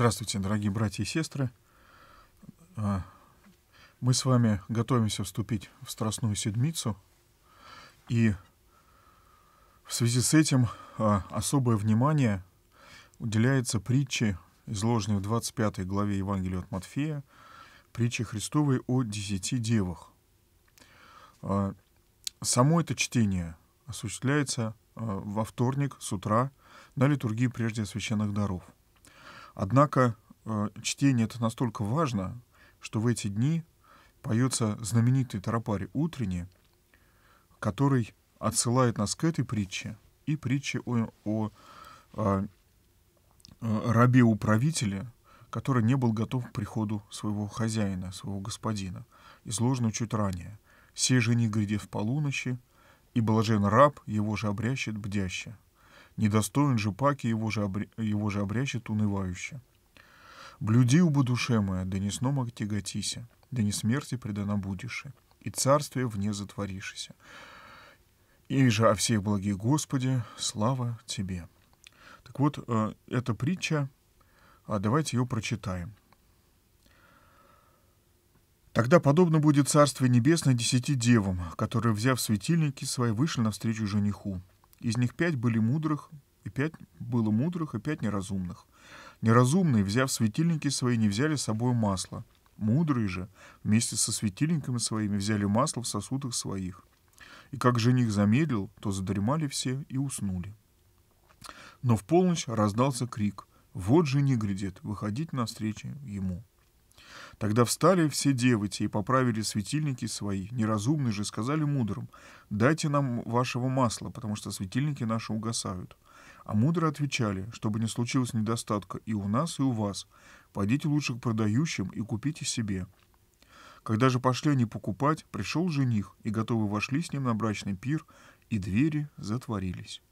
Здравствуйте, дорогие братья и сестры. А, мы с вами готовимся вступить в Страстную Седмицу, и в связи с этим а, особое внимание уделяется притче, изложенной в 25 главе Евангелия от Матфея, притче Христовой о десяти девах. А, само это чтение осуществляется во вторник с утра на литургии прежде священных даров – Однако э, чтение это настолько важно, что в эти дни поется знаменитый тропарь утренний, который отсылает нас к этой притче и притче о, о, о э, э, рабе-управителе, который не был готов к приходу своего хозяина, своего господина, изложенную чуть ранее. «Сей жених грядет в полуночи, и блажен раб его же обрящет бдяще». Недостоин же паки его же, обре... его же обрящет унывающе. «Блюдил бы, душе моя, да не сном отяготися, да не смерти предана будеши, и царствие вне затворишися. И же о всех благих Господи, слава Тебе». Так вот, э, эта притча, а давайте ее прочитаем. Тогда подобно будет царствие Небесное десяти девам, которые, взяв светильники свои, вышли навстречу жениху. Из них пять были мудрых, и пять было мудрых, и пять неразумных. Неразумные, взяв светильники свои, не взяли с собой масла. Мудрые же вместе со светильниками своими взяли масло в сосудах своих. И как жених замедлил, то задремали все и уснули. Но в полночь раздался крик. «Вот жених грядет, выходить навстречу ему». Тогда встали все девы и поправили светильники свои. Неразумные же сказали мудрым, дайте нам вашего масла, потому что светильники наши угасают. А мудро отвечали, чтобы не случилось недостатка и у нас, и у вас. Пойдите лучше к продающим и купите себе. Когда же пошли они покупать, пришел жених, и готовы вошли с ним на брачный пир, и двери затворились.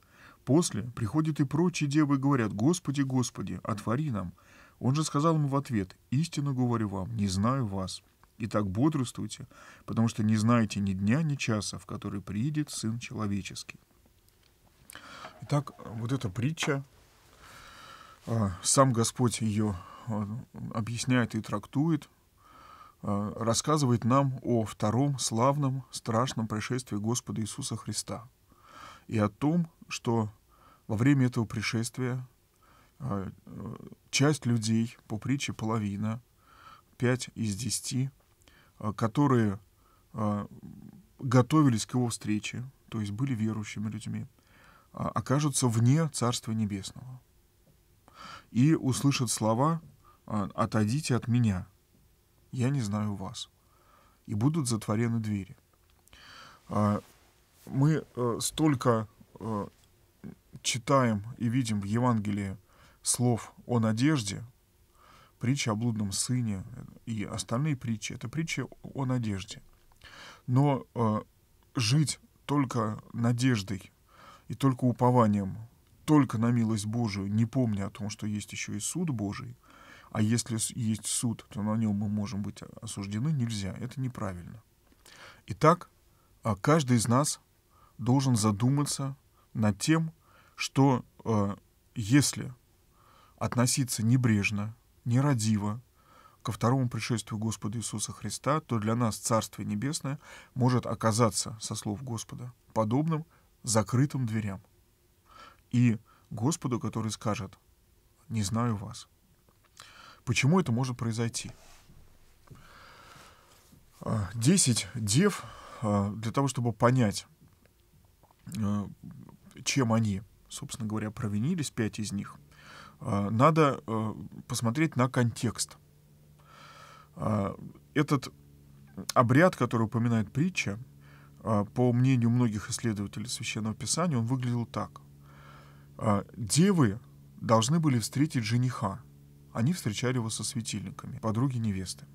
После приходят и прочие девы и говорят, «Господи, Господи, отвори нам!» Он же сказал ему в ответ, «Истину говорю вам, не знаю вас». Итак, бодрствуйте, потому что не знаете ни дня, ни часа, в который приедет Сын Человеческий. Итак, вот эта притча, а, сам Господь ее а, объясняет и трактует, а, рассказывает нам о втором славном, страшном пришествии Господа Иисуса Христа и о том, что во время этого пришествия Э, часть людей, по притче половина, пять из десяти э, которые э, готовились к его встрече, то есть были верующими людьми, окажутся вне Царства Небесного и услышат слова «Отойдите от меня, я не знаю вас», и будут затворены двери. Мы столько читаем и видим в Евангелии слов о надежде, притча о блудном сыне и остальные притчи, это притчи о надежде. Но э, жить только надеждой и только упованием, только на милость Божию, не помня о том, что есть еще и суд Божий, а если есть суд, то на нем мы можем быть осуждены, нельзя, это неправильно. Итак, э, каждый из нас должен задуматься над тем, что э, если относиться небрежно, нерадиво ко второму пришествию Господа Иисуса Христа, то для нас Царствие Небесное может оказаться, со слов Господа, подобным закрытым дверям. И Господу, который скажет, не знаю вас. Почему это может произойти? А, десять дев а, для того, чтобы понять, а, чем они, собственно говоря, провинились, пять из них – Э, надо э, посмотреть на контекст. Э, этот обряд, который упоминает притча, по мнению многих исследователей Священного Писания, он выглядел так. Девы должны были встретить жениха. Они встречали его со светильниками, подруги невесты.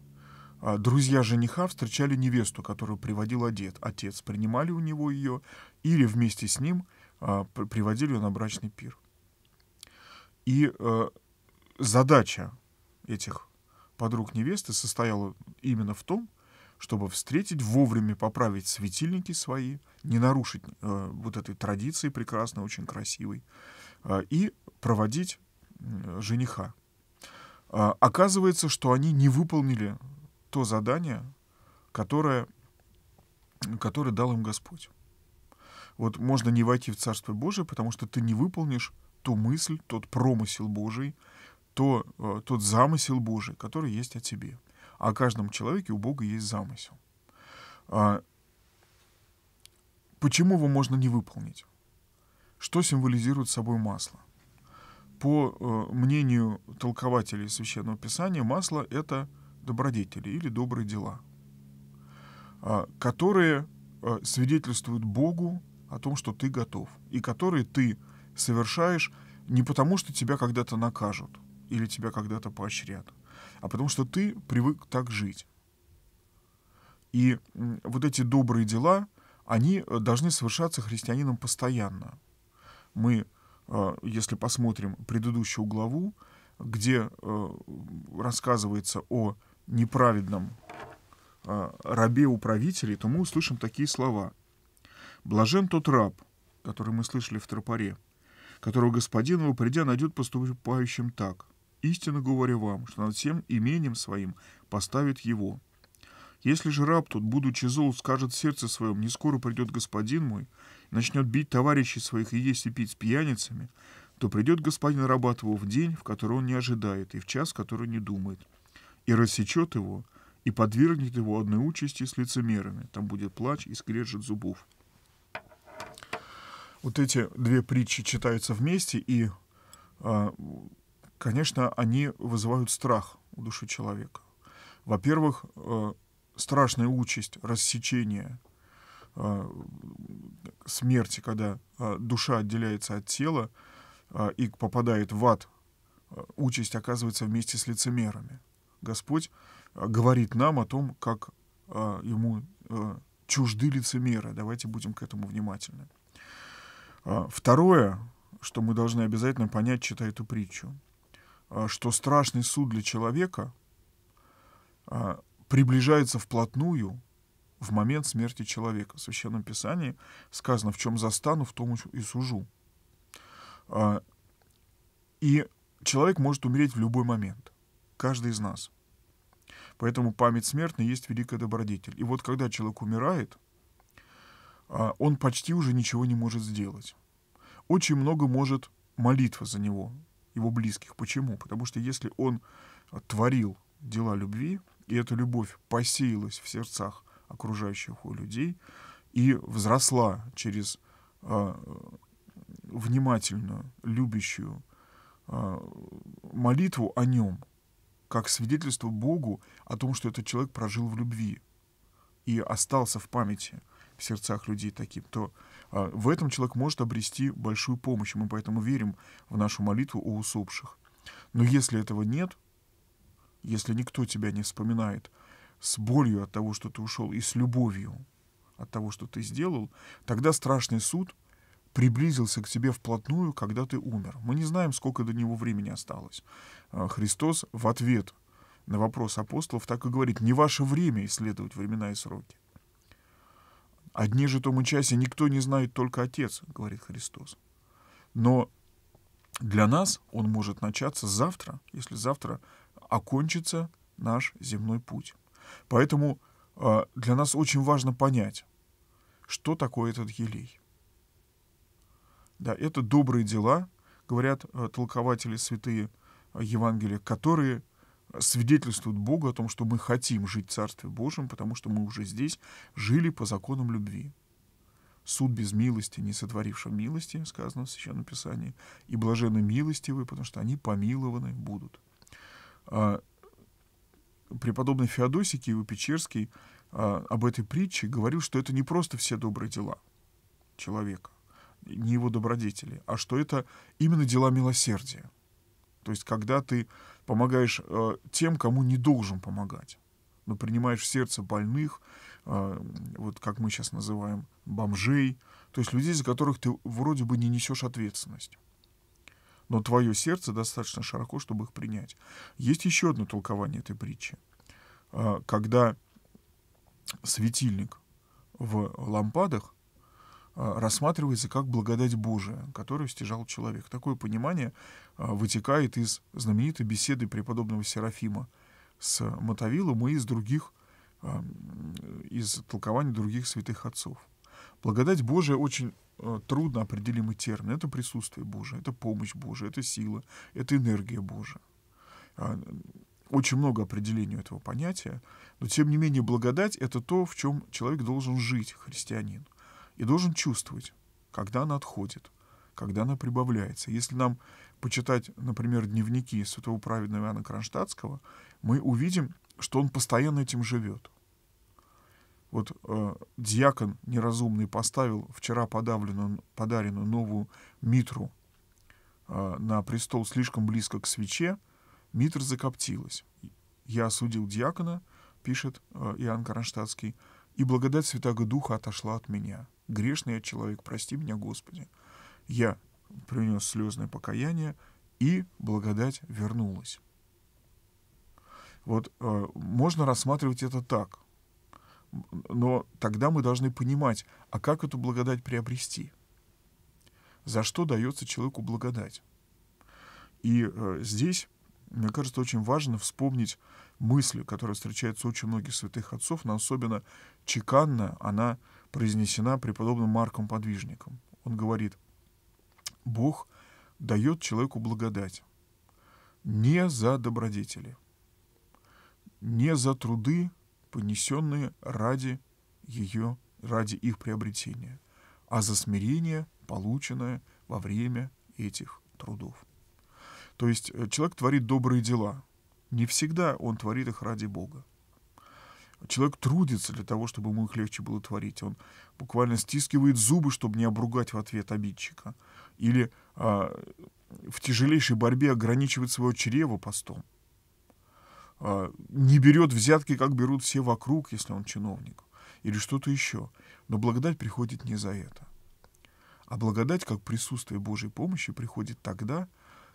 Друзья жениха встречали невесту, которую приводил одет, отец. Принимали у него ее или вместе с ним приводили ее на брачный пир. И э, задача этих подруг невесты состояла именно в том, чтобы встретить, вовремя поправить светильники свои, не нарушить э, вот этой традиции прекрасной, очень красивой, э, и проводить э, жениха. Э, оказывается, что они не выполнили то задание, которое, которое дал им Господь. Вот можно не войти в Царство Божие, потому что ты не выполнишь ту мысль, тот промысел Божий, то, э, тот замысел Божий, который есть о тебе. О каждом человеке у Бога есть замысел. А, почему его можно не выполнить? Что символизирует собой масло? По э, мнению толкователей Священного Писания, масло — это добродетели или добрые дела, э, которые э, свидетельствуют Богу о том, что ты готов, и которые ты совершаешь не потому, что тебя когда-то накажут или тебя когда-то поощрят, а потому что ты привык так жить. И вот эти добрые дела, они э, должны совершаться христианином постоянно. Мы, э, если посмотрим предыдущую главу, где э, рассказывается о неправедном рабе управителей, то мы услышим такие слова. «Блажен тот раб, который мы слышали в тропоре, которого господин его, придя, найдет поступающим так. Истинно говорю вам, что над всем имением своим поставит его. Если же раб тут, будучи зол, скажет в сердце своем, не скоро придет господин мой, начнет бить товарищей своих и есть и пить с пьяницами, то придет господин раба твоего в день, в который он не ожидает, и в час, в который не думает, и рассечет его, и подвергнет его одной участи с лицемерами. Там будет плач и скрежет зубов вот эти две притчи читаются вместе, и, а, конечно, они вызывают страх у души человека. Во-первых, э, страшная участь, рассечение э, смерти, когда э, душа отделяется от тела и попадает в ад, участь оказывается вместе с лицемерами. Господь говорит нам о том, как ему чужды лицемеры. Давайте будем к этому внимательны. А, второе, что мы должны обязательно понять, читая эту притчу, а, что страшный суд для человека а, приближается вплотную в момент смерти человека. В Священном Писании сказано, в чем застану, в том и сужу. И человек может умереть в любой момент. Каждый из нас. Поэтому память смертная есть великая добродетель. И вот когда человек умирает – а он почти уже ничего не может сделать. Очень много может молитва за него, его близких. Почему? Потому что если он творил дела любви, и эта любовь посеялась в сердцах окружающих его людей и взросла через э, а, внимательную, любящую э, молитву о нем, как свидетельство Богу о том, что этот человек прожил в любви и остался в памяти – в сердцах людей таким, то а, в этом человек может обрести большую помощь. Мы поэтому верим в нашу молитву о усопших. Но если этого нет, если никто тебя не вспоминает с болью от того, что ты ушел, и с любовью от того, что ты сделал, тогда страшный суд приблизился к тебе вплотную, когда ты умер. Мы не знаем, сколько до него времени осталось. А, Христос в ответ на вопрос апостолов так и говорит, не ваше время исследовать времена и сроки. О дне же том и никто не знает, только Отец, говорит Христос. Но для нас он может начаться завтра, если завтра окончится наш земной путь. Поэтому а, для нас очень важно понять, что такое этот елей. Да, это добрые дела, говорят а, толкователи святые Евангелия, которые свидетельствует Богу о том, что мы хотим жить в Царстве Божьем, потому что мы уже здесь жили по законам любви. Суд без милости, не сотворившего милости, сказано в Священном Писании, и блаженны милостивые, потому что они помилованы будут. А, преподобный Феодосий Киево-Печерский а, об этой притче говорил, что это не просто все добрые дела человека, не его добродетели, а что это именно дела милосердия. То есть, когда ты помогаешь э, тем, кому не должен помогать. Но ну, принимаешь в сердце больных, э, вот как мы сейчас называем, бомжей, то есть людей, за которых ты вроде бы не несешь ответственность. Но твое сердце достаточно широко, чтобы их принять. Есть еще одно толкование этой притчи. Э, когда светильник в лампадах Э, рассматривается как благодать Божия, которую стяжал человек. Такое понимание э, вытекает из знаменитой беседы преподобного Серафима с Мотовилом и из других, э, из толкований других святых отцов. Благодать Божия очень трудно определимый термин. Это присутствие Божие, это помощь Божия, это сила, это энергия Божия. А, очень много определений этого понятия, но тем не менее благодать — это то, в чем человек должен жить, христианин и должен чувствовать, когда она отходит, когда она прибавляется. Если нам почитать, например, дневники святого праведного Иоанна Кронштадтского, мы увидим, что он постоянно этим живет. Вот э, дьякон неразумный поставил вчера подавленную, подаренную новую митру э, на престол слишком близко к свече, митра закоптилась. «Я осудил дьякона», — пишет э, Иоанн Кронштадтский, «и благодать Святаго Духа отошла от меня». Грешный я человек, прости меня, Господи. Я принес слезное покаяние, и благодать вернулась. Вот э, можно рассматривать это так. Но тогда мы должны понимать, а как эту благодать приобрести? За что дается человеку благодать? И э, здесь, мне кажется, очень важно вспомнить мысль, которая встречается у очень многих святых отцов, но особенно чеканно она произнесена преподобным Марком Подвижником. Он говорит, Бог дает человеку благодать не за добродетели, не за труды, понесенные ради ее, ради их приобретения, а за смирение, полученное во время этих трудов. То есть э, человек творит добрые дела. Не всегда он творит их ради Бога. Человек трудится для того, чтобы ему их легче было творить. Он буквально стискивает зубы, чтобы не обругать в ответ обидчика. Или а, в тяжелейшей борьбе ограничивает свое чрево постом. А, не берет взятки, как берут все вокруг, если он чиновник. Или что-то еще. Но благодать приходит не за это. А благодать, как присутствие Божьей помощи, приходит тогда,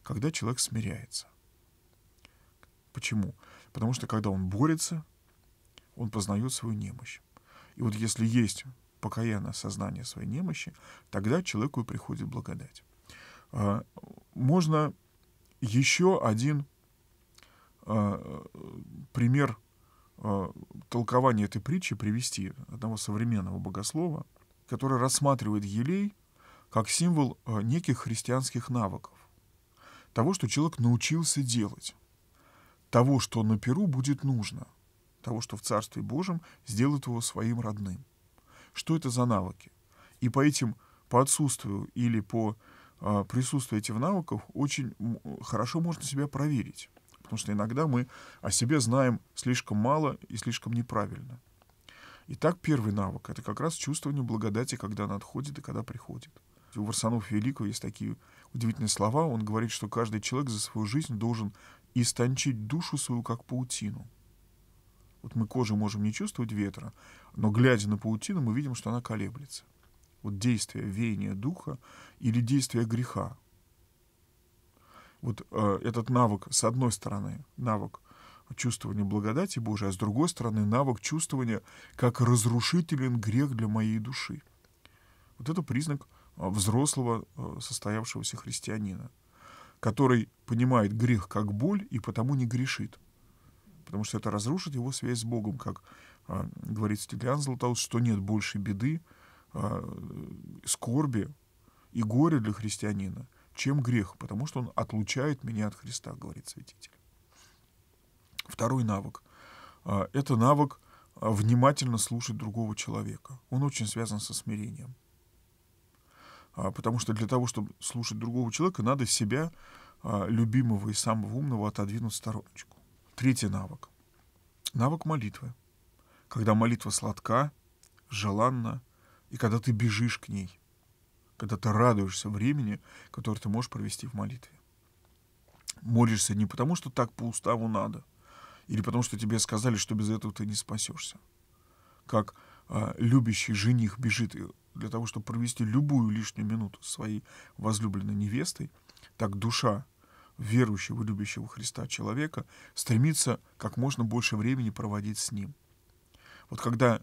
когда человек смиряется. Почему? Потому что когда он борется, он познает свою немощь. И вот если есть покаянное сознание своей немощи, тогда человеку приходит благодать. А, можно еще один а, пример а, толкования этой притчи привести одного современного богослова, который рассматривает елей как символ неких христианских навыков, того, что человек научился делать, того, что на Перу будет нужно – того, что в Царстве Божьем сделают его своим родным. Что это за навыки? И по этим, по отсутствию или по э, присутствию этих навыков очень хорошо можно себя проверить. Потому что иногда мы о себе знаем слишком мало и слишком неправильно. Итак, первый навык — это как раз чувствование благодати, когда она отходит и когда приходит. У Варсанов Великого есть такие удивительные слова. Он говорит, что каждый человек за свою жизнь должен истончить душу свою, как паутину — вот мы кожей можем не чувствовать ветра, но глядя на паутину, мы видим, что она колеблется. Вот действие веяния духа или действие греха. Вот э, этот навык, с одной стороны, навык чувствования благодати Божией, а с другой стороны, навык чувствования, как разрушителен грех для моей души. Вот это признак э, взрослого э, состоявшегося христианина, который понимает грех как боль и потому не грешит потому что это разрушит его связь с Богом, как э, говорит Стеглян Златоуст, что нет больше беды, э, скорби и горя для христианина, чем грех, потому что он отлучает меня от Христа, говорит святитель. Второй навык э, — это навык внимательно слушать другого человека. Он очень связан со смирением. потому что для того, чтобы слушать другого человека, надо себя любимого и самого умного отодвинуть в стороночку. Третий навык. Навык молитвы. Когда молитва сладка, желанна, и когда ты бежишь к ней, когда ты радуешься времени, которое ты можешь провести в молитве. Молишься не потому, что так по уставу надо, или потому, что тебе сказали, что без этого ты не спасешься. Как а, любящий жених бежит для того, чтобы провести любую лишнюю минуту своей возлюбленной невестой, так душа верующего, любящего Христа человека стремится как можно больше времени проводить с Ним. Вот когда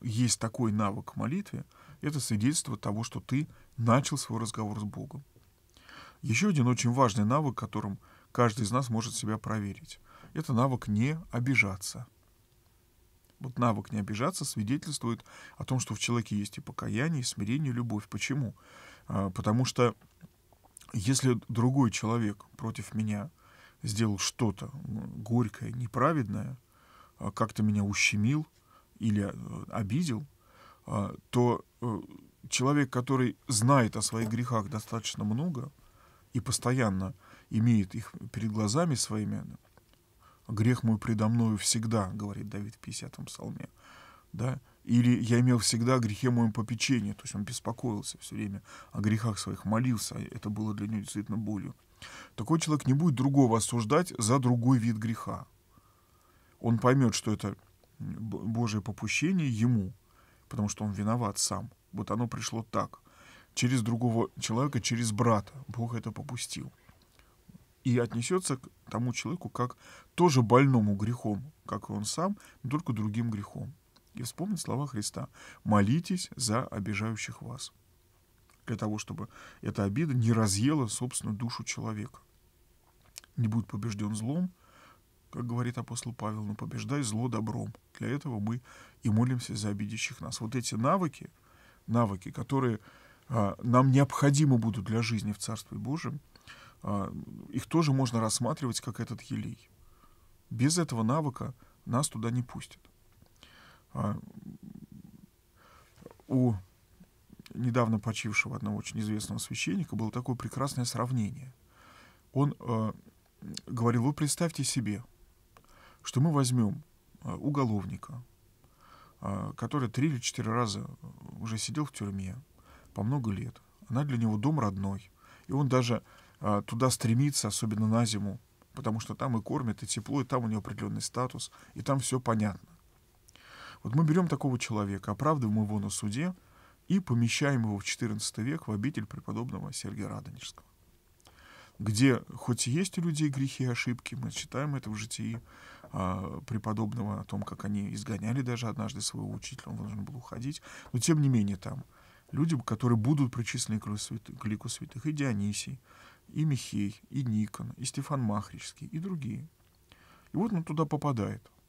есть такой навык к молитве, это свидетельство того, что ты начал свой разговор с Богом. Еще один очень важный навык, которым каждый из нас может себя проверить, это навык не обижаться. Вот навык не обижаться свидетельствует о том, что в человеке есть и покаяние, и смирение, и любовь. Почему? А, потому что если другой человек против меня сделал что-то горькое, неправедное, а как-то меня ущемил или э, обидел, а, то э, человек, который знает о своих грехах достаточно много и постоянно имеет их перед глазами своими, грех мой предо мною всегда, говорит Давид в 50-м псалме, да, или я имел всегда о грехе моем попечении, то есть он беспокоился все время о грехах своих, молился, это было для него действительно болью. Такой человек не будет другого осуждать за другой вид греха. Он поймет, что это Божье попущение ему, потому что он виноват сам. Вот оно пришло так. Через другого человека, через брата. Бог это попустил. И отнесется к тому человеку как тоже больному грехом, как и он сам, но только другим грехом и вспомнить слова Христа «молитесь за обижающих вас» для того, чтобы эта обида не разъела собственно душу человека. Не будет побежден злом, как говорит апостол Павел, но побеждай зло добром. Для этого мы и молимся за обидящих нас. Вот эти навыки, навыки, которые а, нам необходимы будут для жизни в Царстве Божьем, а, их тоже можно рассматривать как этот елей. Без этого навыка нас туда не пустят. А, у недавно почившего одного очень известного священника было такое прекрасное сравнение. Он э, говорил, вы представьте себе, что мы возьмем э, уголовника, э, который три или четыре раза уже сидел в тюрьме по много лет. Она для него дом родной. И он даже э, туда стремится, особенно на зиму, потому что там и кормят, и тепло, и там у него определенный статус, и там все понятно. Вот мы берем такого человека, оправдываем его на суде и помещаем его в XIV век в обитель преподобного Сергия Радонежского, где хоть и есть у людей грехи и ошибки, мы читаем это в житии а, преподобного о том, как они изгоняли даже однажды своего учителя, он должен был уходить, но тем не менее там люди, которые будут причислены к лику святых, и Дионисий, и Михей, и Никон, и Стефан Махрический, и другие. И вот он туда попадает –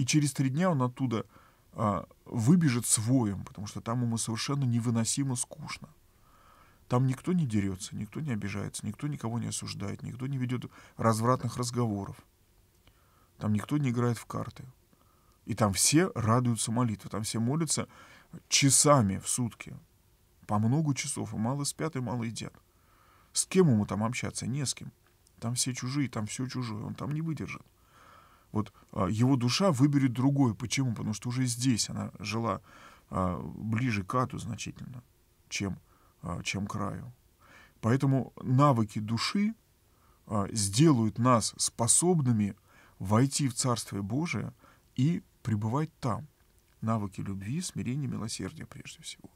и через три дня он оттуда а, выбежит с воем, потому что там ему совершенно невыносимо скучно. Там никто не дерется, никто не обижается, никто никого не осуждает, никто не ведет развратных разговоров. Там никто не играет в карты. И там все радуются молитве, там все молятся часами в сутки, по много часов, и мало спят, и мало едят. С кем ему там общаться? Не с кем. Там все чужие, там все чужое, он там не выдержит вот а, его душа выберет другое. Почему? Потому что уже здесь она жила а, ближе к аду значительно, чем, а, чем к раю. Поэтому навыки души сделают нас способными войти в Царствие Божие и пребывать там. Навыки любви, смирения, милосердия прежде всего.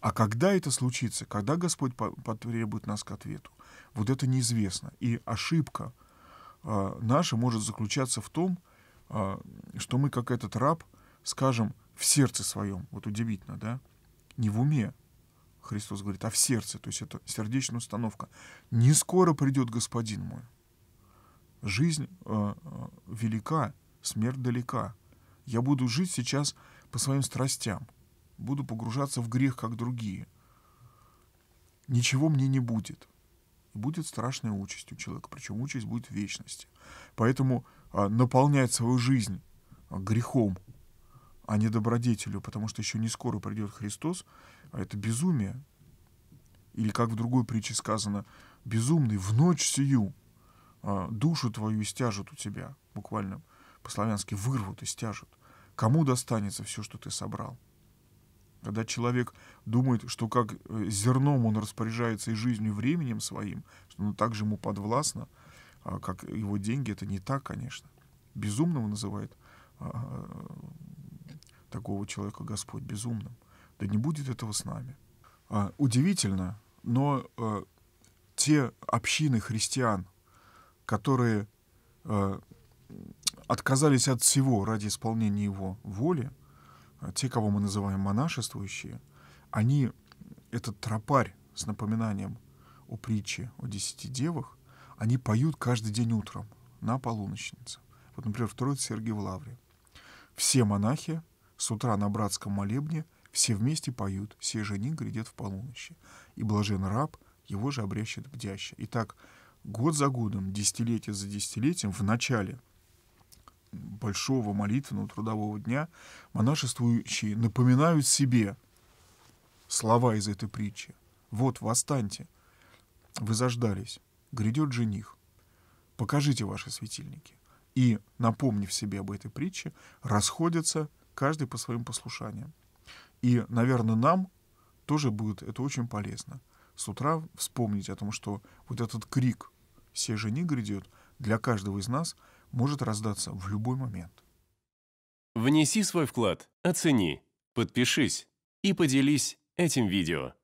А когда это случится, когда Господь потребует нас к ответу, вот это неизвестно. И ошибка а, наша может заключаться в том, а, что мы, как этот раб, скажем, в сердце своем, вот удивительно, да, не в уме, Христос говорит, а в сердце, то есть это сердечная установка. Не скоро придет Господин мой. Жизнь э, велика, смерть далека. Я буду жить сейчас по своим страстям, буду погружаться в грех, как другие. Ничего мне не будет будет страшная участь у человека, причем участь будет в вечности. Поэтому а, наполнять свою жизнь а, грехом, а не добродетелю, потому что еще не скоро придет Христос, а это безумие. Или, как в другой притче сказано, безумный в ночь сию а, душу твою стяжут у тебя, буквально по-славянски вырвут и стяжут. Кому достанется все, что ты собрал? Когда человек думает, что как э, зерном он распоряжается и жизнью, и временем своим, что оно также ему подвластно, а как его деньги, это не так, конечно. Безумного называет а, а, такого человека Господь безумным. Да не будет этого с нами. удивительно, но те общины христиан, которые отказались от всего ради исполнения его воли, а те, кого мы называем монашествующие, они этот тропарь с напоминанием о притче о десяти девах, они поют каждый день утром на полуночнице. Вот, например, второй Сергий в Лавре. Все монахи с утра на братском молебне все вместе поют, все жени грядет в полуночи. И блажен раб, его же обрещет бдяще. Итак, год за годом, десятилетие за десятилетием, в начале – большого молитвенного трудового дня монашествующие напоминают себе слова из этой притчи. Вот, восстаньте, вы заждались, грядет жених, покажите ваши светильники. И, напомнив себе об этой притче, расходятся каждый по своим послушаниям. И, наверное, нам тоже будет это очень полезно. С утра вспомнить о том, что вот этот крик все жени грядет» для каждого из нас — может раздаться в любой момент. Внеси свой вклад, оцени, подпишись и поделись этим видео.